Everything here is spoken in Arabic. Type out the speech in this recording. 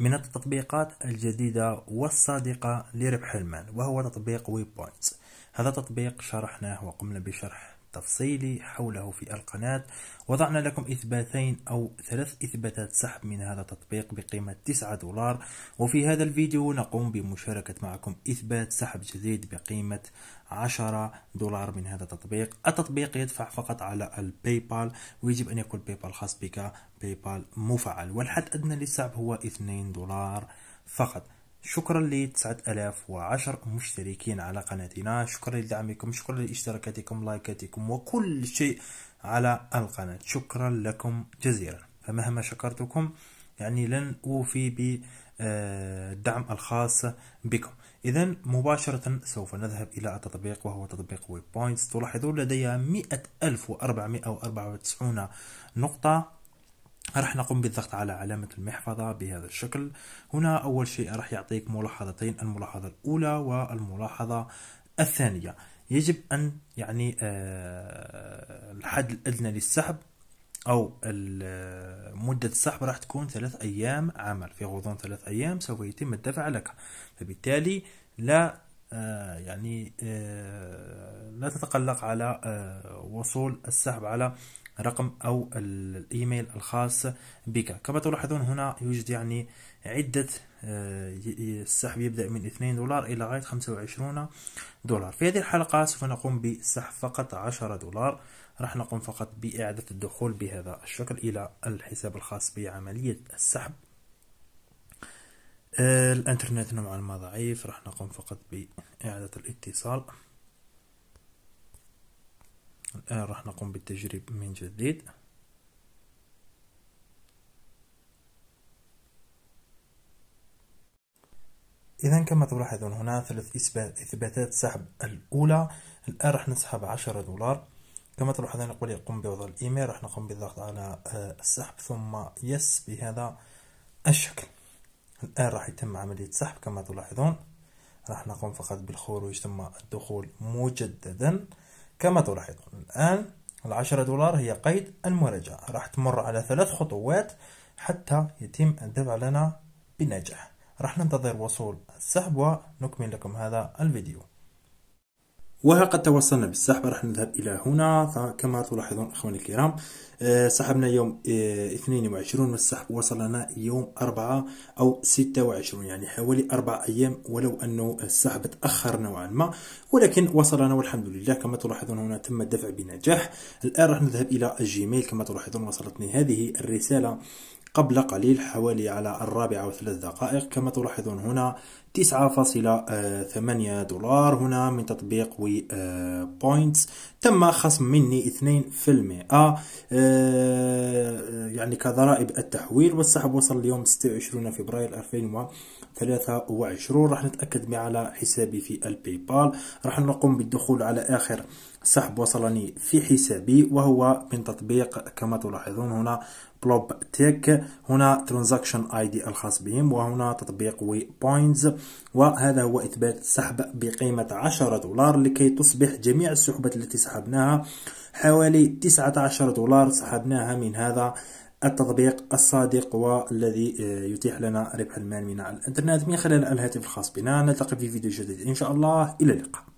من التطبيقات الجديدة والصادقة لربح المال وهو تطبيق ويب بوينتس هذا تطبيق شرحناه وقمنا بشرح التفصيلي حوله في القناة وضعنا لكم إثباتين أو ثلاث إثباتات سحب من هذا التطبيق بقيمة 9 دولار وفي هذا الفيديو نقوم بمشاركة معكم إثبات سحب جديد بقيمة 10 دولار من هذا التطبيق التطبيق يدفع فقط على الباي بال ويجب أن يكون باي بال خاص بك باي بال مفعل والحد أدنى للسحب هو 2 دولار فقط شكرا ل 9010 مشتركين على قناتنا شكرا لدعمكم شكرا لاشتراكاتكم لايكاتكم وكل شيء على القناة شكرا لكم جزيلا فمهما شكرتكم يعني لن أوفي بالدعم الخاص بكم إذا مباشرة سوف نذهب إلى التطبيق وهو تطبيق ويب بوينتس تلاحظون لدي 100494 نقطة راح نقوم بالضغط على علامة المحفظة بهذا الشكل هنا أول شيء راح يعطيك ملاحظتين الملاحظة الأولى والملاحظة الثانية يجب أن يعني آه، الحد الأدنى للسحب أو مدة السحب راح تكون ثلاث أيام عمل في غضون ثلاث أيام سوف يتم الدفع لك فبالتالي لا آه، يعني آه، لا تتقلق على وصول السحب على رقم أو الإيميل الخاص بك كما تلاحظون هنا يوجد يعني عدة آه، السحب يبدأ من 2 دولار إلى غاية 25 دولار في هذه الحلقة سوف نقوم بسحب فقط 10 دولار راح نقوم فقط بإعادة الدخول بهذا الشكل إلى الحساب الخاص بعملية السحب آه، الانترنت نوعا ما ضعيف راح نقوم فقط بإعادة الاتصال الآن راح نقوم بالتجريب من جديد إذا كما تلاحظون هنا ثلاث إثباتات سحب الأولى الآن راح نسحب عشرة دولار كما تلاحظون يقول يقوم بوضع الإيميل راح نقوم بالضغط على آه، السحب ثم يس بهذا الشكل الآن راح يتم عملية سحب كما تلاحظون راح نقوم فقط بالخروج ثم الدخول مجددا كما تلاحظون الآن العشرة دولار هي قيد المراجعة راح تمر على ثلاث خطوات حتى يتم الدفع لنا بنجاح راح ننتظر وصول السحب ونكمل لكم هذا الفيديو وها قد توصلنا بالسحب راح نذهب الى هنا كما تلاحظون اخواني الكرام آه، سحبنا يوم 22 آه، والسحب وصلنا يوم 4 او 26 يعني حوالي 4 ايام ولو انه السحب تاخر نوعا ما ولكن وصلنا والحمد لله كما تلاحظون هنا تم الدفع بنجاح الان راح نذهب الى الجيميل كما تلاحظون وصلتني هذه الرساله قبل قليل حوالي على الرابعة وثلاث دقائق كما تلاحظون هنا 9.8 دولار هنا من تطبيق وي آه، بوينتس تم خصم مني 2% آه، آه، يعني كضرائب التحويل والسحب وصل اليوم 26 فبراير 2023 راح نتأكد على حسابي في الباي بال راح نقوم بالدخول على آخر سحب وصلني في حسابي وهو من تطبيق كما تلاحظون هنا بلوب تيك هنا ترانزاكشن اي دي الخاص بهم وهنا تطبيق وي بوينتز وهذا هو اثبات سحب بقيمه 10 دولار لكي تصبح جميع السحبات التي سحبناها حوالي 19 دولار سحبناها من هذا التطبيق الصادق والذي آه، يتيح لنا ربح المال من الانترنت من خلال الهاتف الخاص بنا نلتقي في فيديو جديد ان شاء الله الى اللقاء